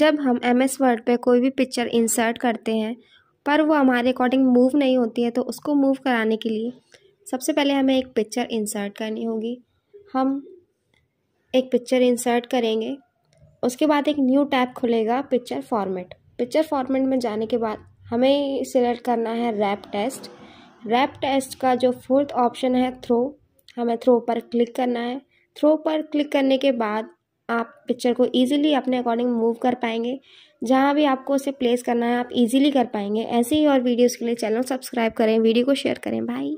जब हम M S word पर कोई भी पिक्चर इंसर्ट करते हैं पर वो हमारे अकॉर्डिंग मूव नहीं होती है तो उसको मूव कराने के लिए सबसे पहले हमें एक पिक्चर इंसर्ट करनी होगी हम एक पिक्चर इंसर्ट करेंगे उसके बाद एक न्यू टैब खुलेगा पिक्चर फॉर्मेट पिक्चर फॉर्मेट में जाने के बाद हमें सिलेक्ट करना है रैप टेस्ट रैप टेस्ट का जो फोर्थ ऑप्शन है थ्रो हमें थ्रो पर क्लिक करना है थ्रो पर क्लिक करने के बाद आप पिक्चर को ईजिली अपने अकॉर्डिंग मूव कर पाएंगे जहाँ भी आपको उसे प्लेस करना है आप ईजिली कर पाएंगे ऐसे ही और वीडियोज़ के लिए चैनल सब्सक्राइब करें वीडियो को शेयर करें बाई